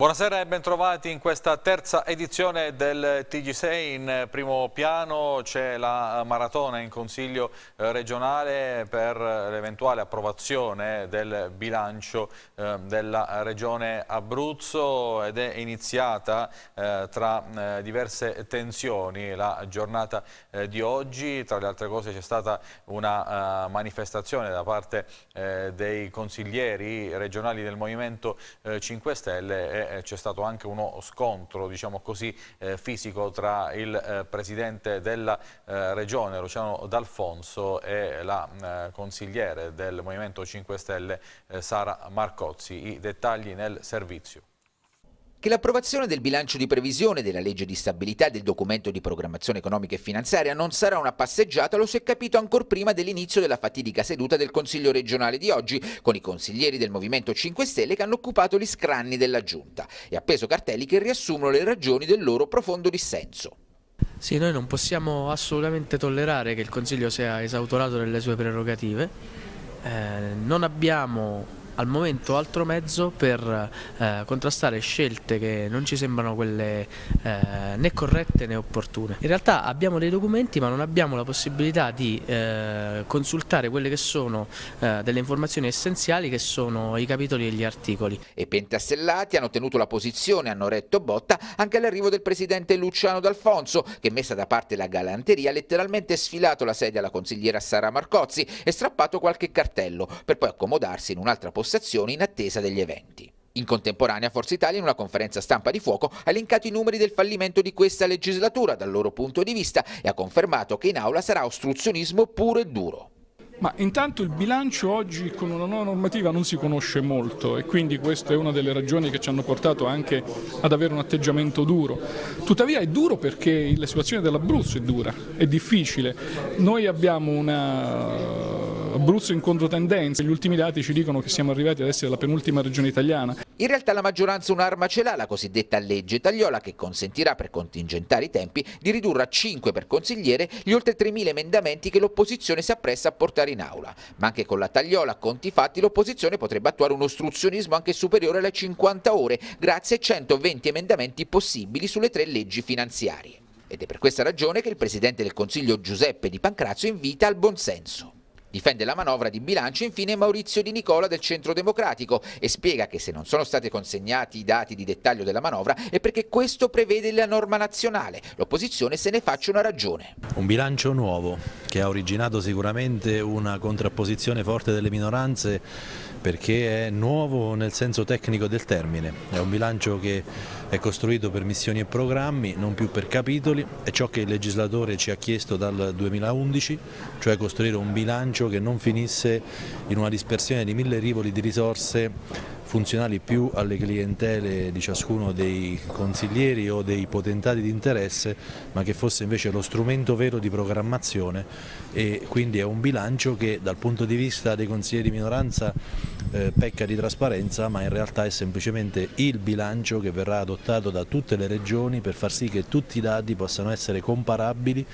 Buonasera e bentrovati in questa terza edizione del TG6. In primo piano c'è la maratona in Consiglio eh, regionale per l'eventuale approvazione del bilancio ehm, della Regione Abruzzo ed è iniziata eh, tra eh, diverse tensioni la giornata di oggi. Tra le altre cose c'è stata una manifestazione da parte dei consiglieri regionali del Movimento 5 Stelle eh, c'è stato anche uno scontro diciamo così, eh, fisico tra il eh, presidente della eh, regione Luciano D'Alfonso e la eh, consigliere del Movimento 5 Stelle Sara Marcozzi. I dettagli nel servizio che l'approvazione del bilancio di previsione, della legge di stabilità e del documento di programmazione economica e finanziaria non sarà una passeggiata lo si è capito ancor prima dell'inizio della fatidica seduta del Consiglio regionale di oggi, con i consiglieri del Movimento 5 Stelle che hanno occupato gli scranni della Giunta e appeso cartelli che riassumono le ragioni del loro profondo dissenso. Sì, noi non possiamo assolutamente tollerare che il Consiglio sia esautorato delle sue prerogative, eh, non abbiamo al momento altro mezzo per eh, contrastare scelte che non ci sembrano quelle eh, né corrette né opportune. In realtà abbiamo dei documenti ma non abbiamo la possibilità di eh, consultare quelle che sono eh, delle informazioni essenziali che sono i capitoli e gli articoli. E pentastellati hanno tenuto la posizione, hanno retto botta anche all'arrivo del presidente Luciano D'Alfonso che messa da parte la galanteria ha letteralmente sfilato la sedia alla consigliera Sara Marcozzi e strappato qualche cartello per poi accomodarsi in un'altra posizione conversazioni in attesa degli eventi. In contemporanea Forza Italia in una conferenza stampa di fuoco ha elencato i numeri del fallimento di questa legislatura dal loro punto di vista e ha confermato che in aula sarà ostruzionismo puro e duro. Ma intanto il bilancio oggi con una nuova normativa non si conosce molto e quindi questa è una delle ragioni che ci hanno portato anche ad avere un atteggiamento duro. Tuttavia è duro perché la situazione dell'Abruzzo è dura, è difficile. Noi abbiamo una Abruzzo in controtendenza, gli ultimi dati ci dicono che siamo arrivati ad essere la penultima regione italiana. In realtà la maggioranza un'arma ce l'ha, la cosiddetta legge tagliola, che consentirà per contingentare i tempi di ridurre a 5 per consigliere gli oltre 3.000 emendamenti che l'opposizione si appressa a portare in aula. Ma anche con la tagliola, a conti fatti, l'opposizione potrebbe attuare un ostruzionismo anche superiore alle 50 ore, grazie ai 120 emendamenti possibili sulle tre leggi finanziarie. Ed è per questa ragione che il Presidente del Consiglio Giuseppe Di Pancrazio invita al buonsenso. Difende la manovra di bilancio infine Maurizio Di Nicola del Centro Democratico e spiega che se non sono stati consegnati i dati di dettaglio della manovra è perché questo prevede la norma nazionale. L'opposizione se ne faccia una ragione. Un bilancio nuovo che ha originato sicuramente una contrapposizione forte delle minoranze perché è nuovo nel senso tecnico del termine, è un bilancio che è costruito per missioni e programmi, non più per capitoli, è ciò che il legislatore ci ha chiesto dal 2011, cioè costruire un bilancio che non finisse in una dispersione di mille rivoli di risorse funzionali più alle clientele di ciascuno dei consiglieri o dei potentati di interesse, ma che fosse invece lo strumento vero di programmazione e quindi è un bilancio che dal punto di vista dei consiglieri di minoranza eh, pecca di trasparenza, ma in realtà è semplicemente il bilancio che verrà adottato da tutte le regioni per far sì che tutti i dati possano essere comparabili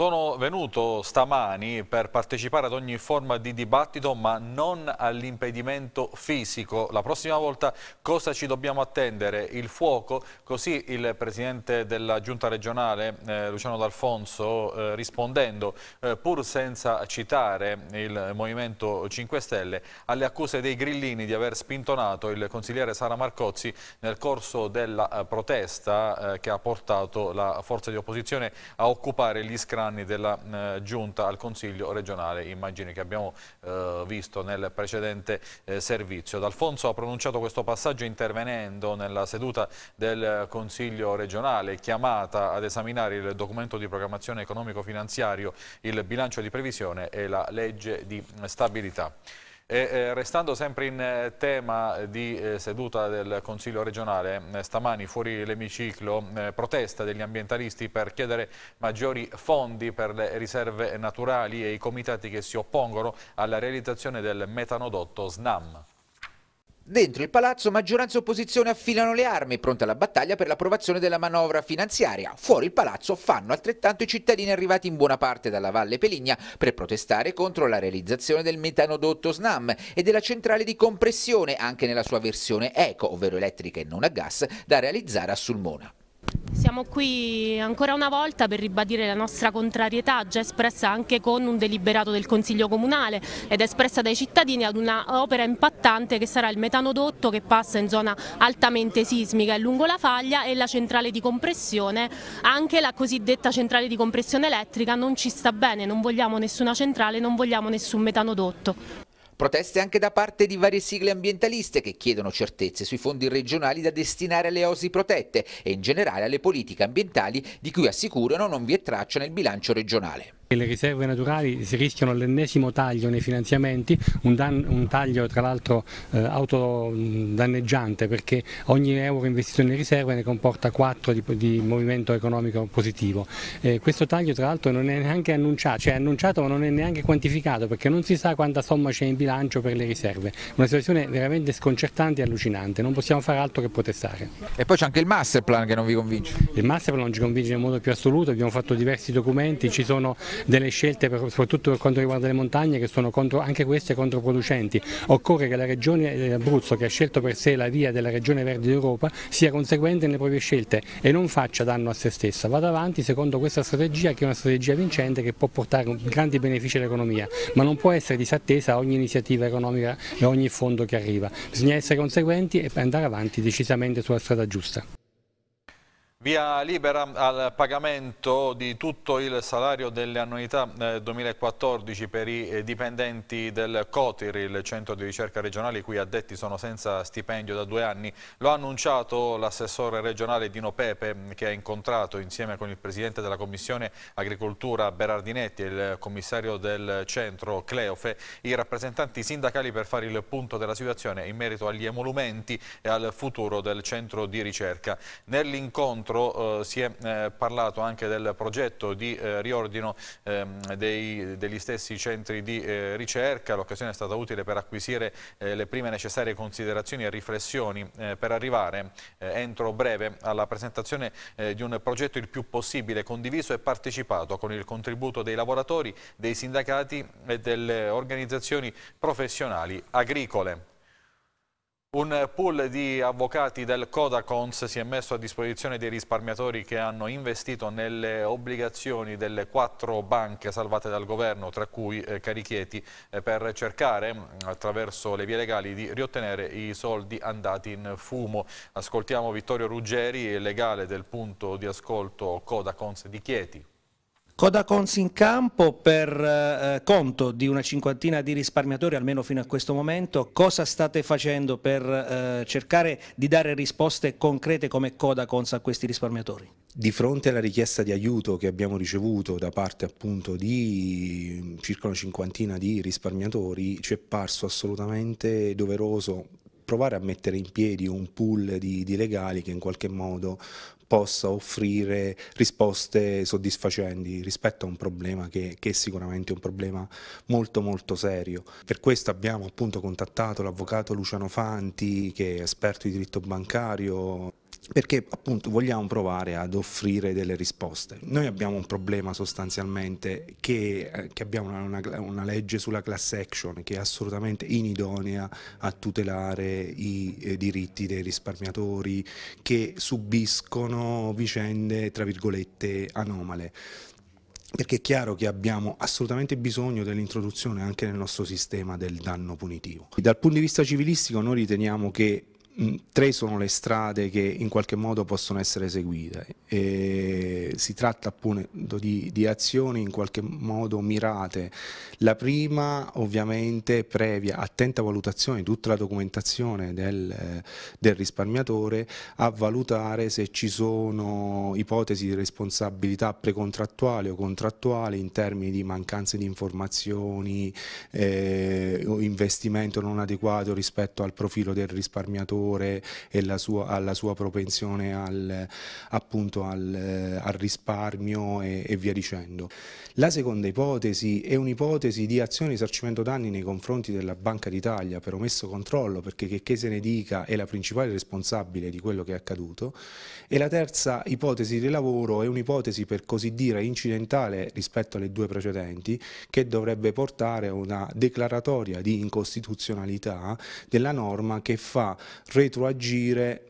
sono venuto stamani per partecipare ad ogni forma di dibattito ma non all'impedimento fisico. La prossima volta cosa ci dobbiamo attendere? Il fuoco? Così il Presidente della Giunta regionale eh, Luciano D'Alfonso eh, rispondendo eh, pur senza citare il Movimento 5 Stelle alle accuse dei grillini di aver spintonato il consigliere Sara Marcozzi nel corso della eh, protesta eh, che ha portato la forza di opposizione a occupare gli scranni anni della eh, giunta al Consiglio regionale, immagini che abbiamo eh, visto nel precedente eh, servizio. D'Alfonso ha pronunciato questo passaggio intervenendo nella seduta del Consiglio regionale chiamata ad esaminare il documento di programmazione economico-finanziario, il bilancio di previsione e la legge di stabilità. E, eh, restando sempre in eh, tema di eh, seduta del Consiglio regionale, stamani fuori l'emiciclo protesta degli ambientalisti per chiedere maggiori fondi per le riserve naturali e i comitati che si oppongono alla realizzazione del metanodotto SNAM. Dentro il palazzo maggioranza e opposizione affilano le armi, pronta alla battaglia per l'approvazione della manovra finanziaria. Fuori il palazzo fanno altrettanto i cittadini arrivati in buona parte dalla Valle Peligna per protestare contro la realizzazione del metanodotto SNAM e della centrale di compressione, anche nella sua versione eco, ovvero elettrica e non a gas, da realizzare a Sulmona. Siamo qui ancora una volta per ribadire la nostra contrarietà già espressa anche con un deliberato del Consiglio Comunale ed espressa dai cittadini ad una opera impattante che sarà il metanodotto che passa in zona altamente sismica e lungo la faglia e la centrale di compressione, anche la cosiddetta centrale di compressione elettrica non ci sta bene, non vogliamo nessuna centrale, non vogliamo nessun metanodotto. Proteste anche da parte di varie sigle ambientaliste che chiedono certezze sui fondi regionali da destinare alle osi protette e in generale alle politiche ambientali di cui assicurano non vi è traccia nel bilancio regionale. Le riserve naturali si rischiano l'ennesimo taglio nei finanziamenti, un, un taglio tra l'altro eh, autodanneggiante perché ogni euro investito nelle riserve ne comporta 4 di, di movimento economico positivo. Eh, questo taglio tra l'altro non è neanche annunciato, cioè è annunciato ma non è neanche quantificato perché non si sa quanta somma c'è in bilancio per le riserve. Una situazione veramente sconcertante e allucinante, non possiamo fare altro che protestare. E poi c'è anche il masterplan che non vi convince? Il masterplan non ci convince nel modo più assoluto, abbiamo fatto diversi documenti, ci sono delle scelte per, soprattutto per quanto riguarda le montagne che sono contro, anche queste controproducenti. Occorre che la regione eh, Abruzzo che ha scelto per sé la via della regione verde d'Europa sia conseguente nelle proprie scelte e non faccia danno a se stessa, vada avanti secondo questa strategia che è una strategia vincente che può portare grandi benefici all'economia, ma non può essere disattesa ogni iniziativa economica e ogni fondo che arriva. Bisogna essere conseguenti e andare avanti decisamente sulla strada giusta. Via libera al pagamento di tutto il salario delle annualità 2014 eh, per i eh, dipendenti del COTIR, il centro di ricerca regionale i cui addetti sono senza stipendio da due anni. Lo ha annunciato l'assessore regionale Dino Pepe che ha incontrato insieme con il presidente della commissione agricoltura Berardinetti e il commissario del centro Cleofe i rappresentanti sindacali per fare il punto della situazione in merito agli emolumenti e al futuro del centro di ricerca. Nell'incontro incontro eh, si è eh, parlato anche del progetto di eh, riordino ehm, dei, degli stessi centri di eh, ricerca, l'occasione è stata utile per acquisire eh, le prime necessarie considerazioni e riflessioni eh, per arrivare entro breve alla presentazione di un progetto il più possibile condiviso e partecipato con il contributo dei lavoratori, dei sindacati e delle organizzazioni professionali agricole. Un pool di avvocati del Codacons si è messo a disposizione dei risparmiatori che hanno investito nelle obbligazioni delle quattro banche salvate dal governo, tra cui eh, Carichieti, eh, per cercare attraverso le vie legali di riottenere i soldi andati in fumo. Ascoltiamo Vittorio Ruggeri, legale del punto di ascolto Codacons di Chieti. Coda Cons in campo per eh, conto di una cinquantina di risparmiatori, almeno fino a questo momento. Cosa state facendo per eh, cercare di dare risposte concrete come Coda Cons a questi risparmiatori? Di fronte alla richiesta di aiuto che abbiamo ricevuto da parte appunto di circa una cinquantina di risparmiatori, ci è parso assolutamente doveroso provare a mettere in piedi un pool di, di, legali che in qualche modo possa offrire risposte soddisfacenti rispetto a un problema che, che è sicuramente un problema molto molto serio. Per questo abbiamo appunto contattato l'avvocato Luciano Fanti che è esperto di diritto bancario perché appunto vogliamo provare ad offrire delle risposte. Noi abbiamo un problema sostanzialmente che, eh, che abbiamo una, una, legge sulla class action che è assolutamente inidonea a tutelare i eh, diritti dei risparmiatori che subiscono vicende tra virgolette anomale perché è chiaro che abbiamo assolutamente bisogno dell'introduzione anche nel nostro sistema del danno punitivo. Dal punto di vista civilistico noi riteniamo che Mm, tre sono le strade che in qualche modo possono essere eseguite. E si tratta appunto di, di, azioni in qualche modo mirate. La prima ovviamente previa attenta valutazione di tutta la documentazione del, eh, del risparmiatore a valutare se ci sono ipotesi di responsabilità precontrattuali o contrattuali in termini di mancanze di informazioni, eh, investimento non adeguato rispetto al profilo del risparmiatore valore e la sua, alla sua propensione al, appunto al, eh, al risparmio e, e, via dicendo. La seconda ipotesi è un'ipotesi di azione di risarcimento danni nei confronti della Banca d'Italia per omesso controllo, perché che, che se ne dica è la principale responsabile di quello che è accaduto. E la terza ipotesi di lavoro è un'ipotesi per così dire incidentale rispetto alle due precedenti che dovrebbe portare a una declaratoria di incostituzionalità della norma che fa retroagire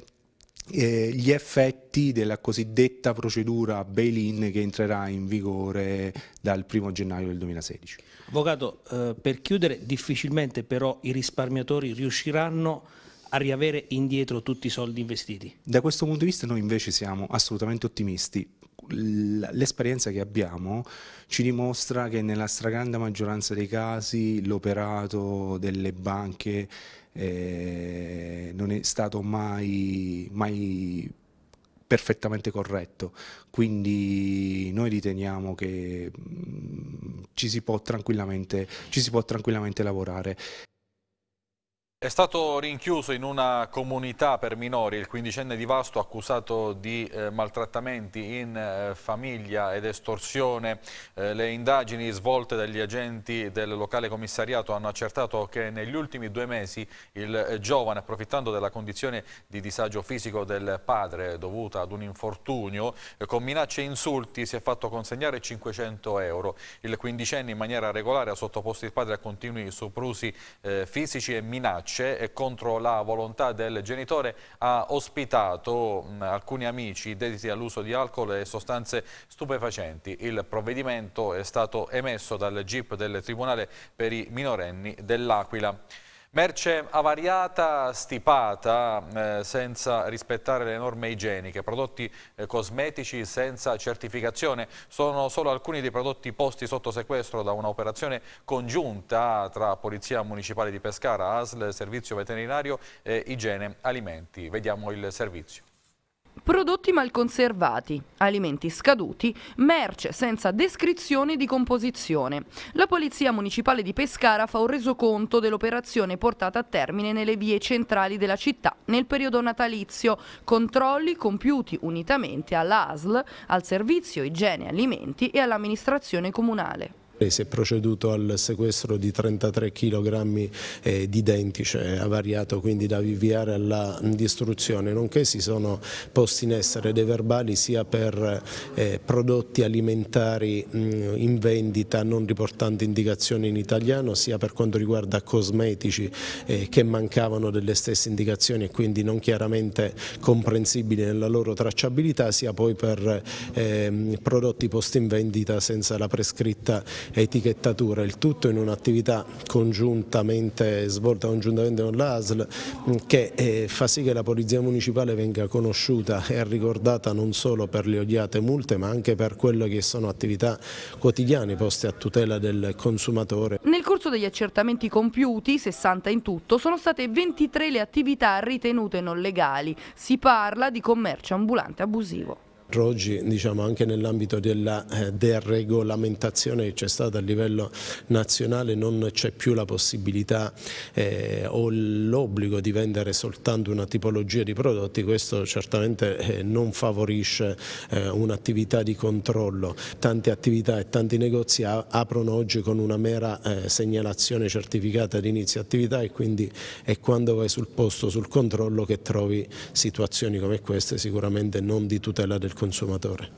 eh, gli effetti della cosiddetta procedura bail-in che entrerà in vigore dal 1 gennaio del 2016. Avvocato, eh, per chiudere, difficilmente però i risparmiatori riusciranno a riavere indietro tutti i soldi investiti? Da questo punto di vista noi invece siamo assolutamente ottimisti. L'esperienza che abbiamo ci dimostra che nella stragrande maggioranza dei casi l'operato delle banche eh, non è stato mai, mai perfettamente corretto, quindi noi riteniamo che mm, ci si può ci si può tranquillamente lavorare. È stato rinchiuso in una comunità per minori il quindicenne di Vasto accusato di eh, maltrattamenti in eh, famiglia ed estorsione. Eh, le indagini svolte dagli agenti del locale commissariato hanno accertato che negli ultimi due mesi il eh, giovane, approfittando della condizione di disagio fisico del padre dovuta ad un infortunio, eh, con minacce e insulti si è fatto consegnare 500 euro. Il quindicenne in maniera regolare ha sottoposto il padre a continui soprusi eh, fisici e minacce minacce contro la volontà del genitore ha ospitato alcuni amici dediti all'uso di alcol e sostanze stupefacenti. Il provvedimento è stato emesso dal GIP del Tribunale per i minorenni dell'Aquila. Merce avariata, stipata, eh, senza rispettare le norme igieniche, prodotti eh, cosmetici senza certificazione, sono solo alcuni dei prodotti posti sotto sequestro da un'operazione congiunta tra Polizia Municipale di Pescara, ASL, Servizio Veterinario e Igiene Alimenti. Vediamo il servizio. Prodotti mal conservati, alimenti scaduti, merce senza descrizione di composizione. La Polizia Municipale di Pescara fa un resoconto dell'operazione portata a termine nelle vie centrali della città nel periodo natalizio, controlli compiuti unitamente all'ASL, al Servizio Igiene Alimenti e all'amministrazione comunale. Si è proceduto al sequestro di 33 kg eh, di dentice, cioè avariato quindi da viviare alla distruzione, nonché si sono posti in essere dei verbali sia per eh, prodotti alimentari mh, mm, in vendita non riportanti indicazioni in italiano, sia per quanto riguarda cosmetici eh, che mancavano delle stesse indicazioni e quindi non chiaramente comprensibili nella loro tracciabilità, sia poi per ehm, prodotti posti in vendita senza la prescritta etichettatura, il tutto in un'attività congiuntamente svolta congiuntamente con l'ASL che eh, fa sì che la Polizia Municipale venga conosciuta e ricordata non solo per le odiate multe ma anche per quelle che sono attività quotidiane poste a tutela del consumatore. Nel corso degli accertamenti compiuti, 60 in tutto, sono state 23 le attività ritenute non legali. Si parla di commercio ambulante abusivo. Oggi diciamo, anche nell'ambito della eh, deregolamentazione che c'è stata a livello nazionale non c'è più la possibilità eh, o l'obbligo di vendere soltanto una tipologia di prodotti, questo certamente eh, non favorisce eh, un'attività di controllo. Tante attività e tanti negozi aprono oggi con una mera segnalazione certificata di inizio attività e quindi è quando vai sul posto, sul controllo che trovi situazioni come queste sicuramente non di tutela del consumatore.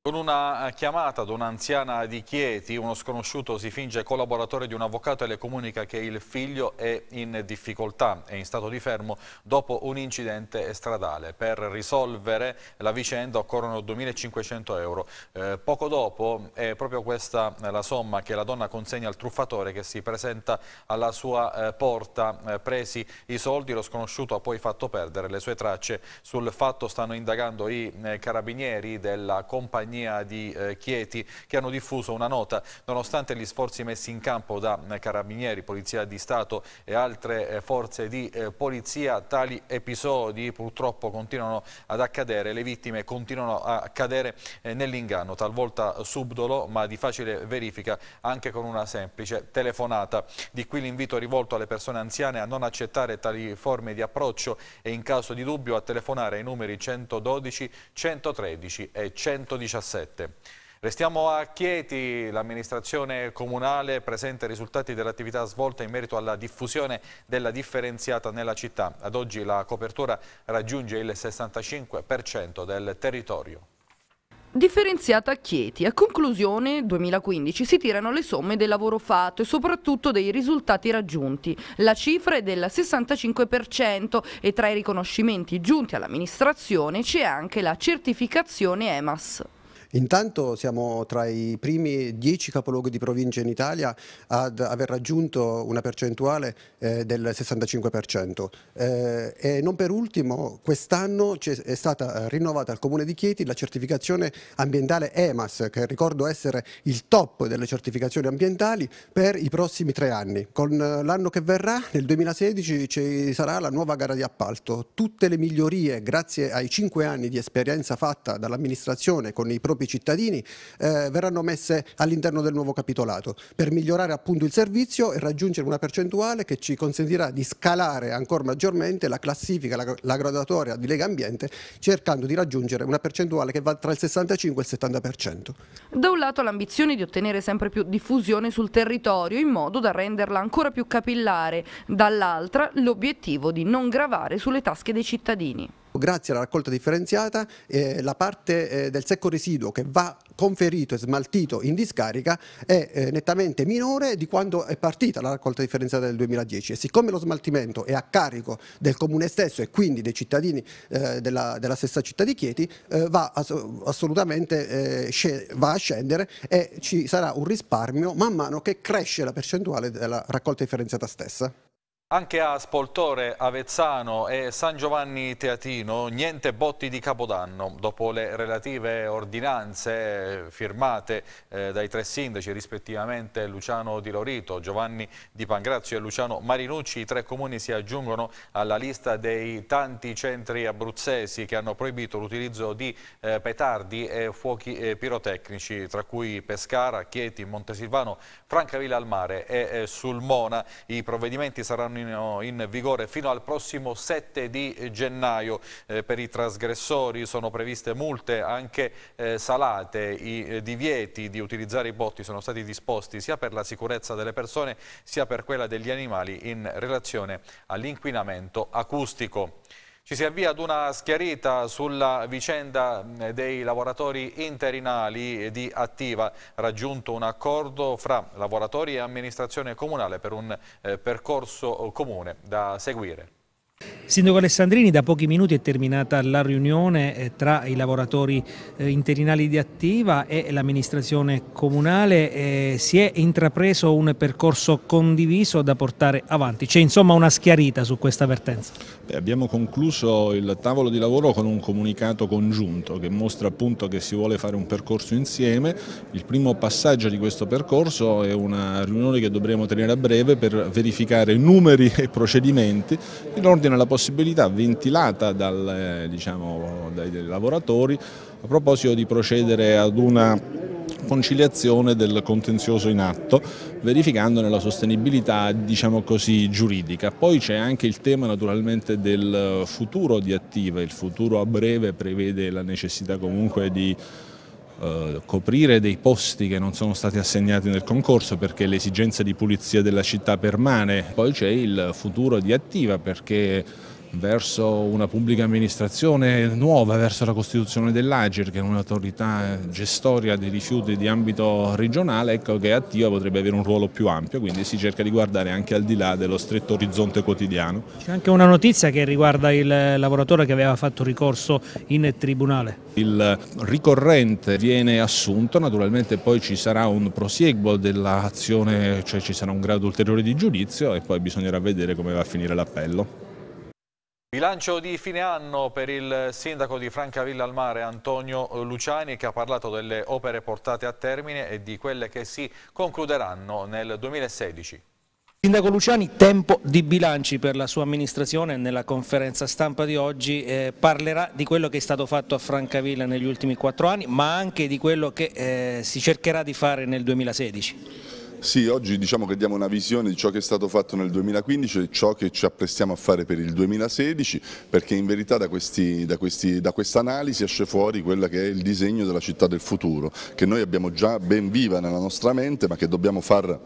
Con una eh, chiamata ad un'anziana di Chieti, uno sconosciuto si finge collaboratore di un avvocato e le comunica che il figlio è in difficoltà è in stato di fermo dopo un incidente stradale. Per risolvere la vicenda occorrono 2.500 euro. Eh, poco dopo è proprio questa eh, la somma che la donna consegna al truffatore che si presenta alla sua eh, porta. Eh, presi i soldi, lo sconosciuto ha poi fatto perdere le sue tracce. Sul fatto stanno indagando i eh, carabinieri della compagnia compagnia di eh, Chieti che hanno diffuso una nota. Nonostante gli sforzi messi in campo da eh, Carabinieri, Polizia di Stato e altre eh, forze di polizia, tali episodi purtroppo continuano ad accadere, le vittime continuano a cadere nell'inganno, talvolta subdolo ma di facile verifica anche con una semplice telefonata. Di qui l'invito rivolto alle persone anziane a non accettare tali forme di approccio e in caso di dubbio a telefonare ai numeri 112, 113 e 119. 2017. Restiamo a Chieti, l'amministrazione comunale presenta i risultati dell'attività svolta in merito alla diffusione della differenziata nella città. Ad oggi la copertura raggiunge il 65% del territorio. Differenziata a Chieti. A conclusione 2015 si tirano le somme del lavoro fatto e soprattutto dei risultati raggiunti. La cifra è del 65% e tra i riconoscimenti giunti all'amministrazione c'è anche la certificazione EMAS. Intanto siamo tra i primi dieci capoluoghi di provincia in Italia ad aver raggiunto una percentuale eh, del 65%. Eh, e non per ultimo, quest'anno è stata rinnovata al Comune di Chieti la certificazione ambientale EMAS, che ricordo essere il top delle certificazioni ambientali per i prossimi tre anni. Con eh, l'anno che verrà, nel 2016, ci sarà la nuova gara di appalto. Tutte le migliorie, grazie ai cinque anni di esperienza fatta dall'amministrazione con i propri propri cittadini eh, verranno messe all'interno del nuovo capitolato per migliorare appunto il servizio e raggiungere una percentuale che ci consentirà di scalare ancora maggiormente la classifica, la, la graduatoria di Lega Ambiente cercando di raggiungere una percentuale che va tra il 65 e il 70%. Da un lato l'ambizione di ottenere sempre più diffusione sul territorio in modo da renderla ancora più capillare, dall'altra l'obiettivo di non gravare sulle tasche dei cittadini grazie alla raccolta differenziata eh, la parte eh, del secco residuo che va conferito e smaltito in discarica è eh, nettamente minore di quando è partita la raccolta differenziata del 2010 e siccome lo smaltimento è a carico del comune stesso e quindi dei cittadini eh, della, della, stessa città di Chieti eh, va ass assolutamente eh, va a scendere e ci sarà un risparmio man mano che cresce la percentuale della raccolta differenziata stessa. Anche a Spoltore, Avezzano e San Giovanni Teatino niente botti di Capodanno. Dopo le relative ordinanze eh, firmate eh, dai tre sindaci rispettivamente Luciano Di Lorito, Giovanni Di Pangrazio e Luciano Marinucci, i tre comuni si aggiungono alla lista dei tanti centri abruzzesi che hanno proibito l'utilizzo di eh, petardi e fuochi eh, pirotecnici, tra cui Pescara, Chieti, Montesilvano, Francavilla al Mare e eh, Sulmona. I provvedimenti saranno rimangono oh, in vigore fino al prossimo 7 di eh, gennaio. Eh, per i trasgressori sono previste multe anche eh, salate. I eh, divieti di utilizzare i botti sono stati disposti sia per la sicurezza delle persone sia per quella degli animali in relazione all'inquinamento acustico. Ci si avvia ad una schiarita sulla vicenda mm, dei lavoratori interinali di Attiva, raggiunto un accordo fra lavoratori e amministrazione comunale per un eh, percorso eh, comune da seguire. Sindaco Alessandrini, da pochi minuti è terminata la riunione eh, tra i lavoratori eh, interinali di Attiva e l'amministrazione comunale. Eh, si è intrapreso un percorso condiviso da portare avanti. C'è insomma una schiarita su questa vertenza. Beh, abbiamo concluso il tavolo di lavoro con un comunicato congiunto che mostra appunto che si vuole fare un percorso insieme. Il primo passaggio di questo percorso è una riunione che dovremo tenere a breve per verificare numeri e procedimenti in ordine abbiano la possibilità ventilata dal, eh, diciamo, dai, dai lavoratori a proposito di procedere ad una conciliazione del contenzioso in atto, verificandone la sostenibilità diciamo così, giuridica. Poi c'è anche il tema naturalmente del futuro di Attiva, il futuro a breve prevede la necessità comunque di eh, coprire dei posti che non sono stati assegnati nel concorso perché l'esigenza di pulizia della città permane. Poi c'è il futuro di Attiva perché verso una pubblica amministrazione nuova, verso la costituzione dell'Agir che è un'autorità gestoria dei rifiuti di ambito regionale ecco, che è attiva potrebbe avere un ruolo più ampio, quindi si cerca di guardare anche al di là dello stretto orizzonte quotidiano. C'è anche una notizia che riguarda il lavoratore che aveva fatto ricorso in tribunale. Il ricorrente viene assunto, naturalmente poi ci sarà un prosieguo dell'azione, cioè ci sarà un grado ulteriore di giudizio e poi bisognerà vedere come va a finire l'appello. Bilancio di fine anno per il sindaco di Francavilla al Mare Antonio Luciani che ha parlato delle opere portate a termine e di quelle che si concluderanno nel 2016. Sindaco Luciani, tempo di bilanci per la sua amministrazione nella conferenza stampa di oggi eh, parlerà di quello che è stato fatto a Francavilla negli ultimi quattro anni ma anche di quello che eh, si cercherà di fare nel 2016. Sì, oggi diciamo che diamo una visione di ciò che è stato fatto nel 2015 e ciò che ci apprestiamo a fare per il 2016 perché in verità da, da analisi esce fuori quello che è il disegno della città del futuro che noi abbiamo già ben viva nella nostra mente ma che dobbiamo far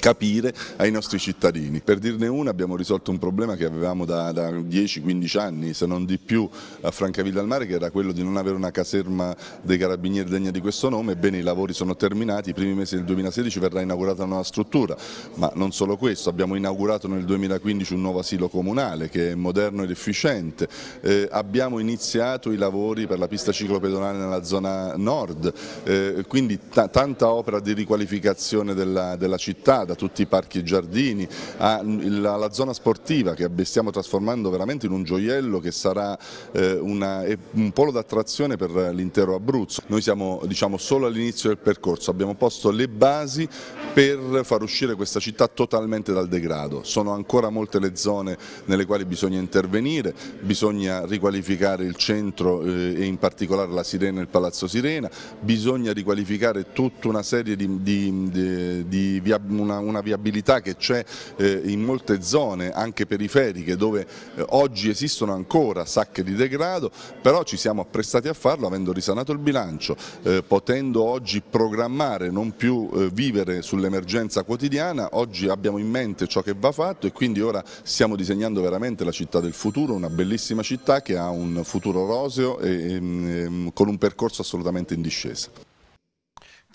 capire ai nostri cittadini. Per dirne una abbiamo risolto un problema che avevamo da, da 10-15 anni, se non di più, a Francavilla al Mare, che era quello di non avere una caserma dei carabinieri degna di questo nome, ebbene i lavori sono terminati, i primi mesi del 2016 verrà inaugurata una nuova struttura, ma non solo questo, abbiamo inaugurato nel 2015 un nuovo asilo comunale che è moderno ed efficiente, eh, abbiamo iniziato i lavori per la pista ciclopedonale nella zona nord, eh, quindi tanta opera di riqualificazione della, della città, strada, tutti i parchi e giardini, alla zona sportiva che stiamo trasformando veramente in un gioiello che sarà eh, una, un polo d'attrazione per l'intero Abruzzo. Noi siamo diciamo, solo all'inizio del percorso, abbiamo posto le basi per far uscire questa città totalmente dal degrado. Sono ancora molte le zone nelle quali bisogna intervenire, bisogna riqualificare il centro eh, e in particolare la Sirena e il Palazzo Sirena, bisogna riqualificare tutta una serie di, di, di, di via, una, una viabilità che c'è eh, in molte zone anche periferiche dove eh, oggi esistono ancora sacche di degrado, però ci siamo apprestati a farlo avendo risanato il bilancio, eh, potendo oggi programmare, non più eh, vivere sull'emergenza quotidiana, oggi abbiamo in mente ciò che va fatto e quindi ora stiamo disegnando veramente la città del futuro, una bellissima città che ha un futuro roseo e, e, ehm, ehm, con un percorso assolutamente in discesa.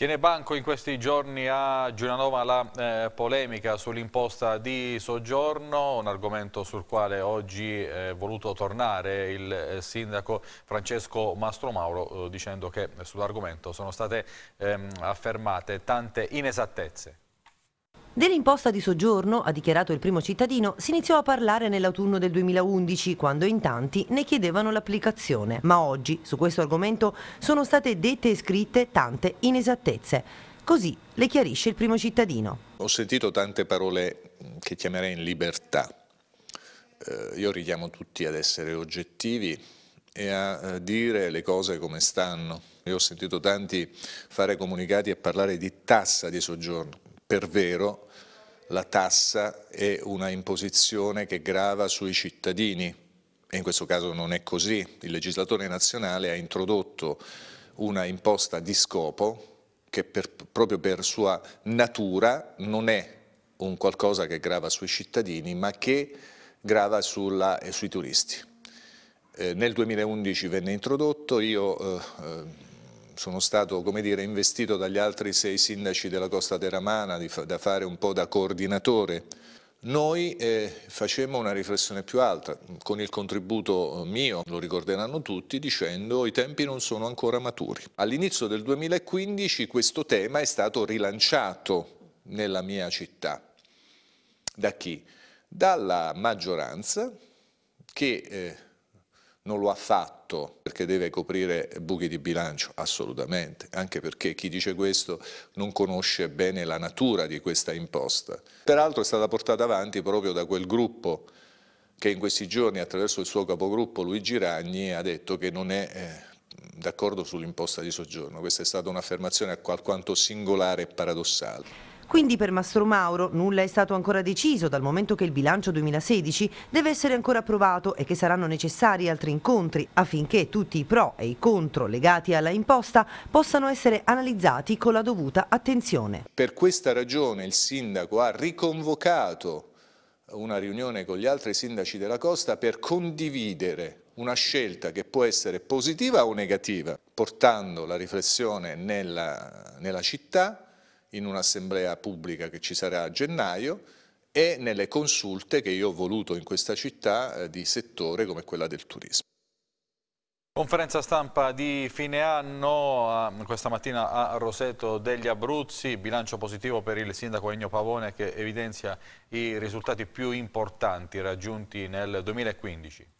Tiene banco in questi giorni a Giulianova la eh, polemica sull'imposta di soggiorno, un argomento sul quale oggi eh, è voluto tornare il eh, sindaco Francesco Mastromauro eh, dicendo che sull'argomento sono state ehm, affermate tante inesattezze. Dell'imposta di soggiorno, ha dichiarato il primo cittadino, si iniziò a parlare nell'autunno del 2011, quando in tanti ne chiedevano l'applicazione. Ma oggi, su questo argomento, sono state dette e scritte tante inesattezze. Così le chiarisce il primo cittadino. Ho sentito tante parole mm, che chiamerei in libertà. Eh, io richiamo tutti ad essere oggettivi e a eh, dire le cose come stanno. Io ho sentito tanti fare comunicati e parlare di tassa di soggiorno per vero la tassa è una imposizione che grava sui cittadini e in questo caso non è così. Il legislatore nazionale ha introdotto una imposta di scopo che per, proprio per sua natura non è un qualcosa che grava sui cittadini ma che grava sulla, eh, sui turisti. Eh, nel 2011 venne introdotto, io eh, eh sono stato dire, investito dagli altri sei sindaci della costa teramana fa, da fare un po' da coordinatore. Noi eh, facemmo una riflessione più alta, mm, con il contributo eh, mio, lo ricorderanno tutti, dicendo i tempi non sono ancora maturi. All'inizio del 2015 questo tema è stato rilanciato nella mia città. Da chi? Dalla maggioranza che... Eh, non lo ha fatto perché deve coprire buchi di bilancio, assolutamente, anche perché chi dice questo non conosce bene la natura di questa imposta. Peraltro è stata portata avanti proprio da quel gruppo che in questi giorni attraverso il suo capogruppo Luigi Ragni ha detto che non è eh, d'accordo sull'imposta di soggiorno. Questa è stata un'affermazione alquanto singolare e paradossale. Quindi per Mastro Mauro nulla è stato ancora deciso dal momento che il bilancio 2016 deve essere ancora approvato e che saranno necessari altri incontri affinché tutti i pro e i contro legati alla imposta possano essere analizzati con la dovuta attenzione. Per questa ragione il sindaco ha riconvocato una riunione con gli altri sindaci della costa per condividere una scelta che può essere positiva o negativa, portando la riflessione nella, nella città in un'assemblea pubblica che ci sarà a gennaio e nelle consulte che io ho voluto in questa città eh, di settore come quella del turismo. Conferenza stampa di fine anno, questa mattina a Roseto degli Abruzzi, bilancio positivo per il sindaco Ennio Pavone che evidenzia i risultati più importanti raggiunti nel 2015.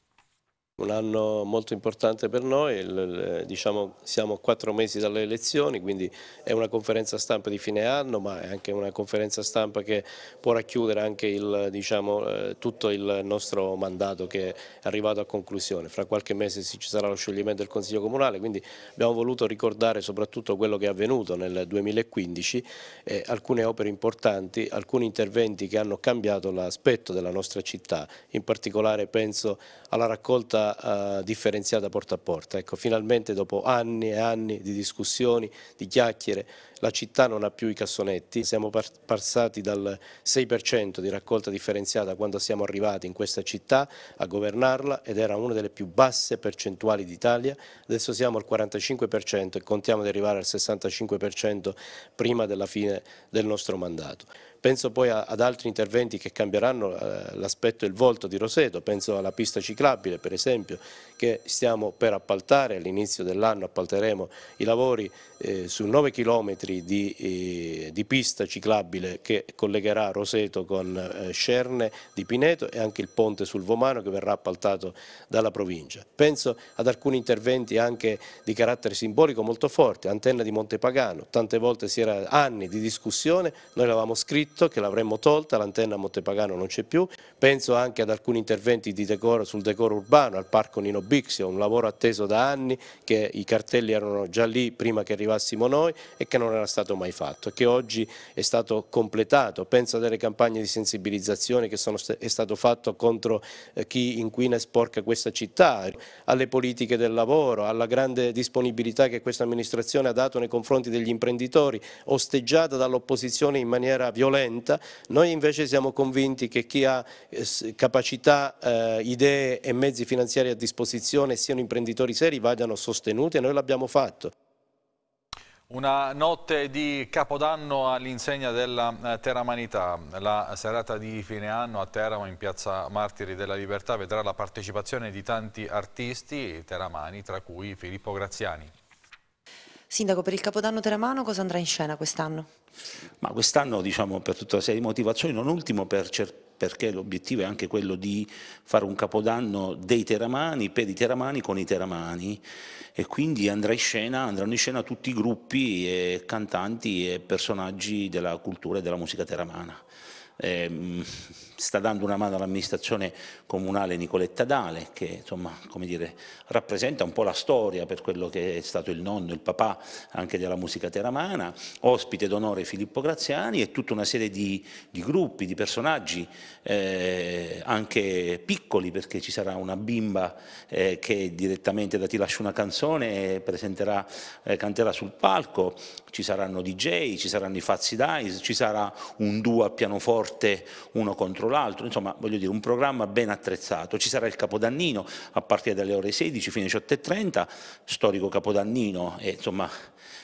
Un anno molto importante per noi, diciamo, siamo quattro mesi dalle elezioni, quindi è una conferenza stampa di fine anno, ma è anche una conferenza stampa che può racchiudere anche il, diciamo, eh, tutto il nostro mandato che è arrivato a conclusione. Fra qualche mese ci sarà lo scioglimento del Consiglio Comunale, quindi abbiamo voluto ricordare soprattutto quello che è avvenuto nel 2015, eh, alcune opere importanti, alcuni interventi che hanno cambiato l'aspetto della nostra città, in particolare penso alla raccolta raccolta eh, differenziata porta a porta. Ecco, finalmente dopo anni e anni di discussioni, di chiacchiere, la città non ha più i cassonetti, siamo passati dal 6% di raccolta differenziata quando siamo arrivati in questa città a governarla ed era una delle più basse percentuali d'Italia, adesso siamo al 45% e contiamo di arrivare al 65% prima della fine del nostro mandato. Penso poi ad altri interventi che cambieranno eh, l'aspetto e il volto di Roseto, penso alla pista ciclabile per esempio che stiamo per appaltare, all'inizio dell'anno appalteremo i lavori eh, su 9 km di, eh, di, pista ciclabile che collegherà Roseto con eh, Scerne di Pineto e anche il ponte sul Vomano che verrà appaltato dalla provincia. Penso ad alcuni interventi anche di carattere simbolico molto forte, antenna di Montepagano, tante volte si era anni di discussione, noi l'avevamo scritto soffitto che l'avremmo tolta, l'antenna a Montepagano non c'è più, penso anche ad alcuni interventi decoro, sul decoro urbano, al parco Nino Bixio, un lavoro atteso da anni che i cartelli erano già lì prima che arrivassimo noi e che non era stato mai fatto e che oggi è stato completato, penso a delle campagne di sensibilizzazione che sono, è stato fatto contro eh, chi inquina e sporca questa città, alle politiche del lavoro, alla grande disponibilità che questa amministrazione ha dato nei confronti degli imprenditori, osteggiata dall'opposizione in maniera violenta spaventa, noi invece siamo convinti che chi ha eh, capacità, eh, idee e mezzi finanziari a disposizione siano imprenditori seri, vadano sostenuti e noi l'abbiamo fatto. Una notte di Capodanno all'insegna della eh, Teramanità. La serata di fine anno a Teramo in piazza Martiri della Libertà vedrà la partecipazione di tanti artisti teramani, tra cui Filippo Graziani. Sindaco, per il Capodanno Teramano cosa andrà in scena quest'anno? Ma quest'anno, diciamo, per tutta una serie di motivazioni, non ultimo per cercare perché l'obiettivo è anche quello di fare un capodanno dei teramani, per i teramani, con i teramani e quindi andrà in scena, andranno in scena tutti i gruppi, e cantanti e personaggi della cultura e della musica teramana. E, ehm, sta dando una mano all'amministrazione comunale Nicoletta Dale, che insomma, dire, rappresenta un po' la storia per quello che è stato il nonno, il papà anche della musica teramana, ospite d'onore Filippo Graziani e tutta una serie di, di gruppi, di personaggi eh, anche piccoli, perché ci sarà una bimba eh, che direttamente da Ti lascio una canzone eh, presenterà, eh, canterà sul palco, ci saranno DJ, ci saranno i Fazzi Dice, ci sarà un duo a pianoforte uno contro l'altro, insomma voglio dire un programma ben attrezzato, ci sarà il Capodannino a partire dalle ore 16 fino alle 18.30, storico Capodannino e insomma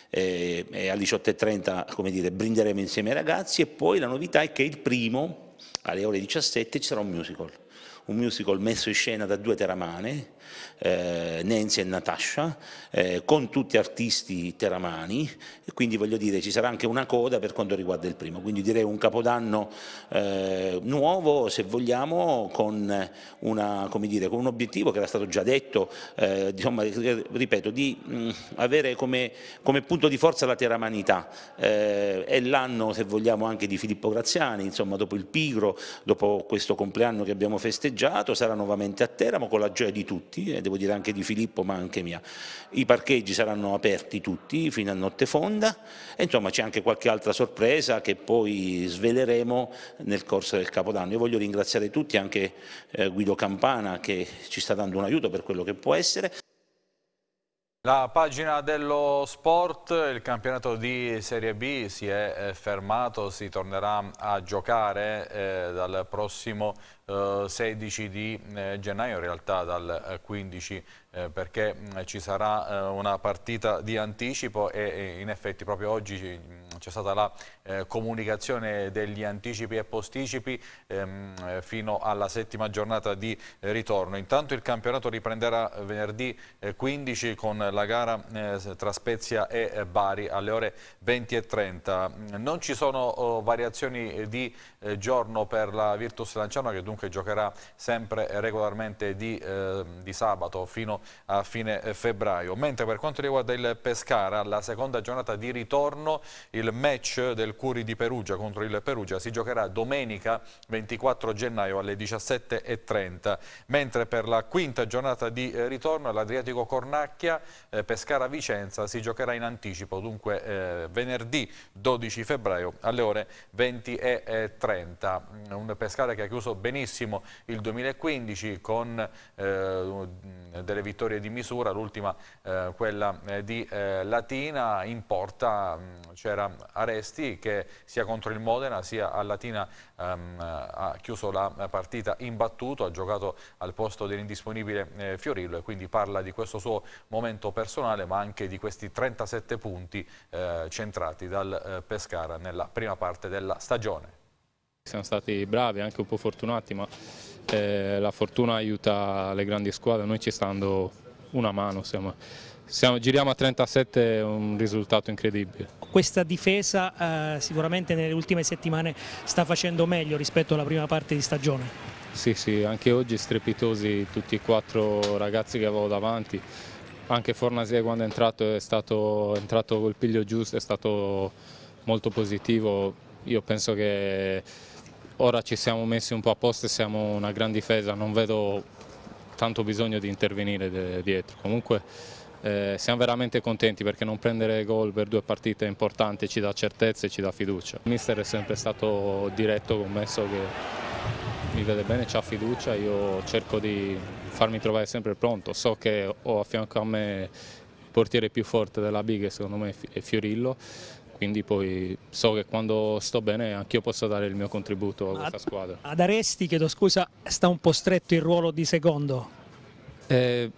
e, e alle 18.30 come dire, brinderemo insieme ai ragazzi e poi la novità è che il primo alle ore 17 ci sarà un musical, un musical messo in scena da due teramane eh, Nancy e Natasha, eh, con tutti artisti teramani, e quindi voglio dire ci sarà anche una coda per quanto riguarda il primo, quindi direi un capodanno eh, nuovo se vogliamo con, una, dire, con, un obiettivo che era stato già detto, eh, insomma, ripeto, di mh, mm, avere come, come, punto di forza la teramanità, eh, è l'anno se vogliamo anche di Filippo Graziani, insomma dopo il Pigro, dopo questo compleanno che abbiamo festeggiato, sarà nuovamente a Teramo con la gioia di tutti tutti, e devo dire anche di Filippo ma anche mia. I parcheggi saranno aperti tutti fino a notte fonda e insomma c'è anche qualche altra sorpresa che poi sveleremo nel corso del Capodanno. Io voglio ringraziare tutti, anche eh, Guido Campana che ci sta dando un aiuto per quello che può essere. La pagina dello sport, il campionato di Serie B si è eh, fermato, si tornerà a giocare eh, dal prossimo 16 eh, di eh, gennaio, in realtà dal 15 eh, perché mm, ci sarà una partita di anticipo e in effetti proprio oggi mm, c'è stata la comunicazione degli anticipi e posticipi ehm, fino alla settima giornata di ritorno. Intanto il campionato riprenderà venerdì 15 con la gara tra Spezia e Bari alle ore 20.30. Non ci sono oh, variazioni di eh, giorno per la Virtus Lanciano che dunque giocherà sempre regolarmente di, eh, di sabato fino a fine eh, febbraio. Mentre per quanto riguarda il Pescara, la seconda giornata di ritorno, il match del Curi di Perugia contro il Perugia si giocherà domenica 24 gennaio alle 17.30, mentre per la quinta giornata di eh, ritorno all'Adriatico Cornacchia, eh, Pescara-Vicenza si giocherà in anticipo, dunque eh, venerdì 12 febbraio alle ore 20.30. 30, un Pescara che ha chiuso benissimo il 2015 con eh, delle vittorie di misura, l'ultima eh, quella eh, di eh, Latina, in porta mm, c'era Aresti che sia contro il Modena sia a Latina ehm, ha chiuso la partita imbattuto, ha giocato al posto dell'indisponibile eh, Fiorillo e quindi parla di questo suo momento personale ma anche di questi 37 punti eh, centrati dal Pescara nella prima parte della stagione. Siamo stati bravi, anche un po' fortunati, ma eh, la fortuna aiuta le grandi squadre, noi ci stando una mano. Siamo, siamo, giriamo a 37, è un risultato incredibile. Questa difesa eh, sicuramente nelle ultime settimane sta facendo meglio rispetto alla prima parte di stagione. Sì, sì, anche oggi strepitosi tutti e quattro ragazzi che avevo davanti. Anche Fornasia quando è entrato è stato è entrato col piglio giusto, è stato molto positivo. Io penso che Ora ci siamo messi un po' a posto e siamo una gran difesa, non vedo tanto bisogno di intervenire dietro. Comunque eh, siamo veramente contenti perché non prendere gol per due partite importanti ci dà certezza e ci dà fiducia. Il mister è sempre stato diretto, commesso che mi vede bene, ha fiducia, io cerco di farmi trovare sempre pronto. So che ho a fianco a me il portiere più forte della Big, secondo me è Fiorillo, quindi poi so che quando sto bene anch'io posso dare il mio contributo a questa squadra. Ad Aresti, chiedo scusa, sta un po' stretto il ruolo di secondo? Eh,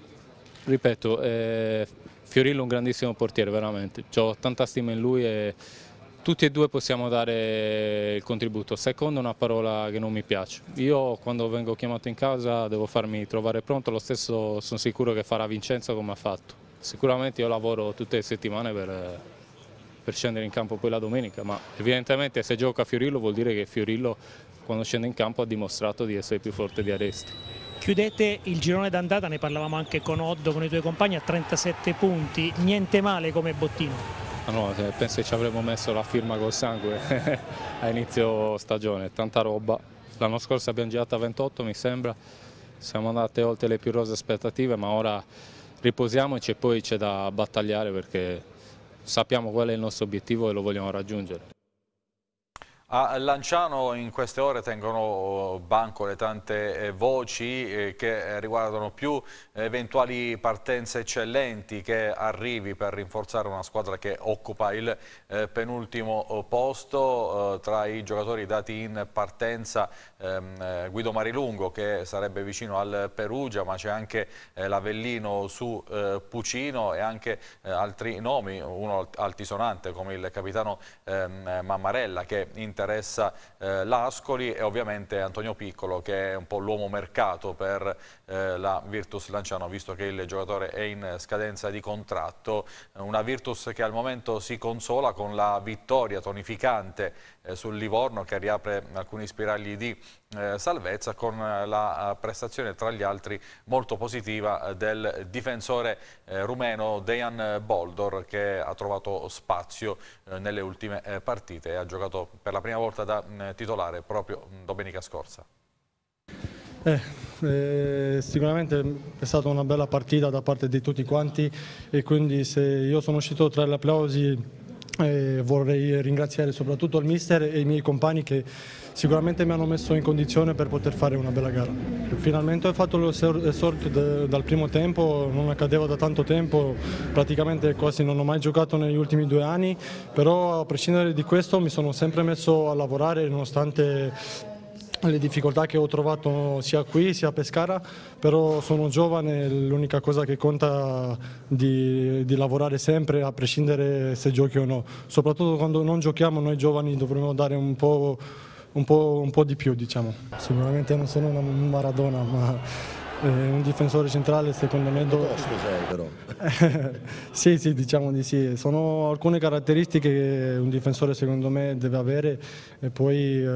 ripeto, eh, Fiorillo è un grandissimo portiere, veramente, ho tanta stima in lui e tutti e due possiamo dare il contributo. Secondo è una parola che non mi piace. Io quando vengo chiamato in casa devo farmi trovare pronto, lo stesso sono sicuro che farà Vincenzo come ha fatto. Sicuramente io lavoro tutte le settimane per, per scendere in campo quella domenica, ma evidentemente se gioca Fiorillo vuol dire che Fiorillo quando scende in campo ha dimostrato di essere più forte di Aresti. Chiudete il girone d'andata, ne parlavamo anche con Oddo, con i tuoi compagni, a 37 punti, niente male come bottino. Ah, no, eh, penso che ci avremmo messo la firma col sangue a inizio stagione, tanta roba. L'anno scorso abbiamo girato a 28 mi sembra, siamo andati oltre le più rose aspettative ma ora riposiamoci e poi c'è da battagliare perché sappiamo qual è il nostro obiettivo e lo vogliamo raggiungere. A Lanciano in queste ore tengono banco le tante eh, voci eh, che riguardano più eh, eventuali partenze eccellenti che arrivi per rinforzare una squadra che occupa il penultimo posto. Tra i giocatori dati in partenza ehm, Guido Marilungo che sarebbe vicino al Perugia ma c'è anche l'Avellino su Pucino e anche altri nomi, uno altisonante come il capitano ehm, Mammarella che interviene interessa eh, l'Ascoli e ovviamente Antonio Piccolo che è un po' l'uomo mercato per eh, la Virtus Lanciano, visto che il giocatore è in scadenza di contratto. Eh, una Virtus che al momento si consola con la vittoria tonificante eh, sul Livorno che riapre alcuni spiragli di eh, salvezza con la eh, prestazione tra gli altri molto positiva eh, del difensore rumeno Dejan Boldor che ha trovato spazio nelle ultime partite e ha giocato per la prima volta da mm, titolare proprio mm, domenica scorsa. Eh, eh, sicuramente è stata una bella partita da parte di tutti quanti e quindi se io sono uscito tra gli applausi eh, vorrei ringraziare soprattutto il mister e i miei compagni che sicuramente mi hanno messo in condizione per poter fare una bella gara. Finalmente ho fatto l'esordio eh, dal primo tempo, non accadeva da tanto tempo, praticamente quasi non ho mai giocato negli ultimi due anni, però a prescindere di questo mi sono sempre messo a lavorare nonostante le difficoltà che ho trovato sia qui sia a Pescara, però sono giovane, l'unica cosa che conta è di, di, lavorare sempre a prescindere se giochi o no. Soprattutto quando non giochiamo noi giovani dovremmo dare un po', un po', un po di più, diciamo. Sicuramente non sono una Maradona, ma eh, un difensore centrale secondo me... Dove... Costo sei cioè, però. sì, sì, diciamo di sì. Sono alcune caratteristiche che un difensore secondo me deve avere e poi eh,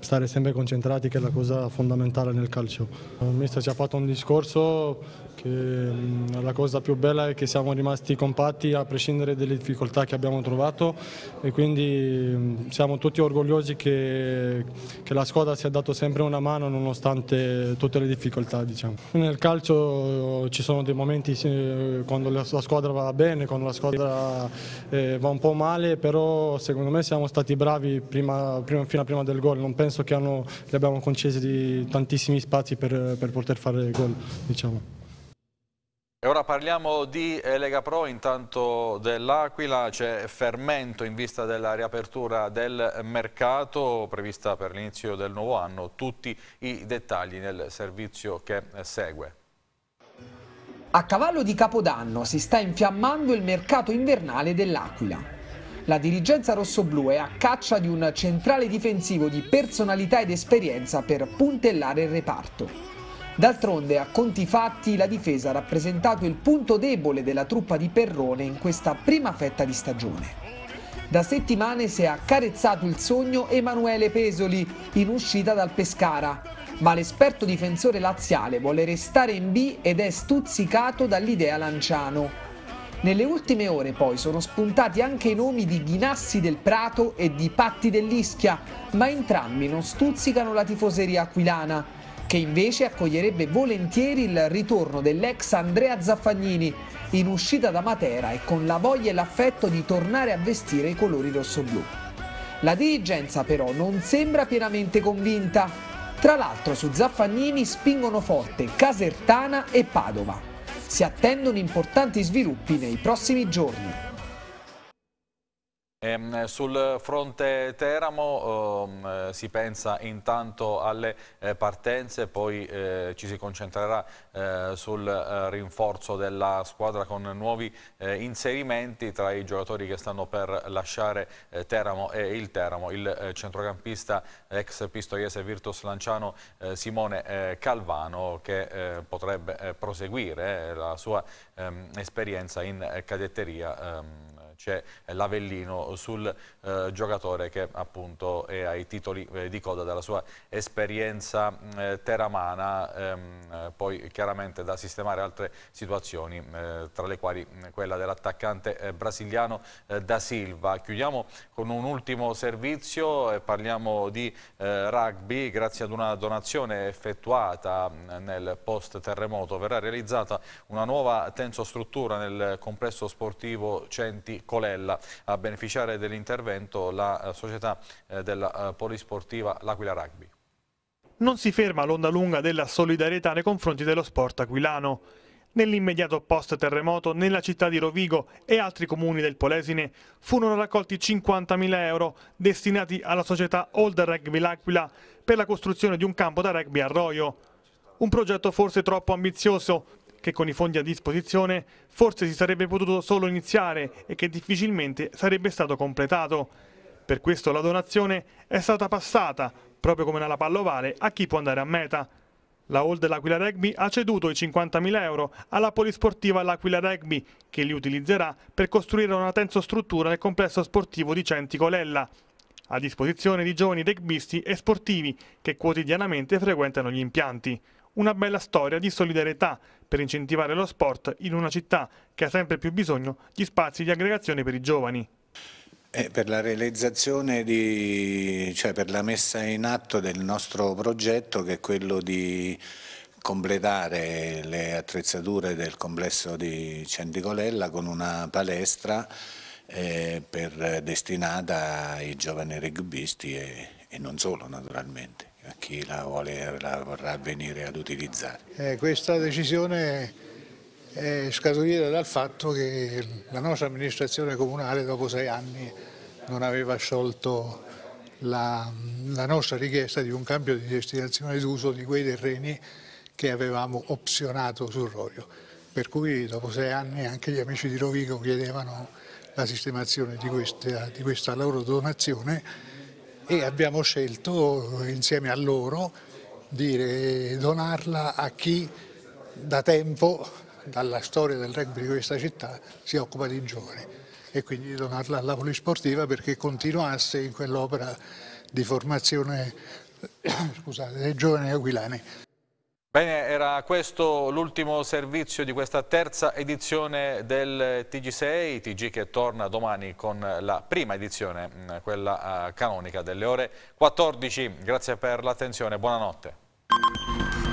stare sempre concentrati che è la cosa fondamentale nel calcio. Il eh, mister ci ha fatto un discorso che mm, la cosa più bella è che siamo rimasti compatti a prescindere dalle difficoltà che abbiamo trovato e quindi mm, siamo tutti orgogliosi che, che la squadra si è dato sempre una mano nonostante tutte le difficoltà. Diciamo. Nel calcio eh, ci sono dei momenti eh, quando la squadra va bene, quando la squadra eh, va un po' male, però secondo me siamo stati bravi prima, prima, fino a prima del gol, non penso che hanno, gli abbiamo concessi tantissimi spazi per, per poter fare gol. Diciamo. E ora parliamo di eh, Lega Pro, intanto dell'Aquila c'è fermento in vista della riapertura del mercato prevista per l'inizio del nuovo anno, tutti i dettagli nel servizio che segue. A cavallo di Capodanno si sta infiammando il mercato invernale dell'Aquila. La dirigenza rossoblù è a caccia di un centrale difensivo di personalità ed esperienza per puntellare il reparto. D'altronde, a conti fatti, la difesa ha rappresentato il punto debole della truppa di Perrone in questa prima fetta di stagione. Da settimane si è accarezzato il sogno Emanuele Pesoli in uscita dal Pescara, ma l'esperto difensore laziale vuole restare in B ed è stuzzicato dall'idea Lanciano. Nelle ultime ore poi sono spuntati anche i nomi di Ghinassi del Prato e di Patti dell'Ischia, ma entrambi non stuzzicano la tifoseria aquilana, che invece accoglierebbe volentieri il ritorno dell'ex Andrea Zaffagnini in uscita da Matera e con la voglia e l'affetto di tornare a vestire i colori rosso-blu. La dirigenza però non sembra pienamente convinta. Tra l'altro su Zaffagnini spingono forte Casertana e Padova. Si attendono importanti sviluppi nei prossimi giorni. Ehm, sul fronte Teramo ehm, eh, si pensa intanto alle eh, partenze, poi eh, ci si concentrerà eh, sul eh, rinforzo della squadra con nuovi eh, inserimenti tra i giocatori che stanno per lasciare Teramo e il Teramo. Il centrocampista ex pistoiese Virtus Lanciano Simone Calvano che potrebbe proseguire la sua ehm, esperienza in cadetteria ehm, c'è l'Avellino sul eh, giocatore che appunto è ai titoli eh, di coda della sua esperienza mm, eh, teramana, ehm, eh, poi chiaramente da sistemare altre situazioni, mm, eh, tra le quali mm, quella dell'attaccante eh, brasiliano Da Silva. Chiudiamo con un ultimo servizio e parliamo di rugby, grazie ad una donazione effettuata nel post terremoto verrà realizzata una nuova tensostruttura nel complesso sportivo Centi Colella. A beneficiare dell'intervento la eh, società eh, della eh, polisportiva L'Aquila Rugby. Non si ferma l'onda lunga della solidarietà nei confronti dello sport aquilano. Nell'immediato post-terremoto, nella città di Rovigo e altri comuni del Polesine, furono raccolti 50.000 euro destinati alla società Old Rugby L'Aquila per la costruzione di un campo da rugby a Roio. Un progetto forse troppo ambizioso che con i fondi a disposizione forse si sarebbe potuto solo iniziare e che difficilmente sarebbe stato completato. Per questo la donazione è stata passata, proprio come nella pallovale, a chi può andare a meta. La Hall dell'Aquila Rugby ha ceduto i 50.000 euro alla polisportiva L'Aquila Rugby, che li utilizzerà per costruire una tenso struttura nel complesso sportivo di Centi Colella, a disposizione di giovani rugbisti e sportivi che quotidianamente frequentano gli impianti. Una bella storia di solidarietà per incentivare lo sport in una città che ha sempre più bisogno di spazi di aggregazione per i giovani. E per la realizzazione, di, cioè per la messa in atto del nostro progetto che è quello di completare le attrezzature del complesso di Centicolella con una palestra eh, per, destinata ai giovani rugbyisti e, e non solo naturalmente a chi la, vuole, la vorrà venire ad utilizzare. Eh, questa decisione è scaturita dal fatto che la nostra amministrazione comunale dopo sei anni non aveva sciolto la, la nostra richiesta di un cambio di destinazione d'uso di quei terreni che avevamo opzionato sul Rorio. Per cui dopo sei anni anche gli amici di Rovigo chiedevano la sistemazione di questa, di questa loro donazione e abbiamo scelto insieme a loro di donarla a chi da tempo, dalla storia del rugby di questa città, si occupa di giovani e quindi di donarla alla polisportiva perché continuasse in quell'opera di formazione scusate, dei giovani aquilani. Bene, era questo l'ultimo servizio di questa terza edizione del TG6, TG che torna domani con la prima edizione, mm, quella eh, canonica delle ore 14. Grazie per l'attenzione, buonanotte.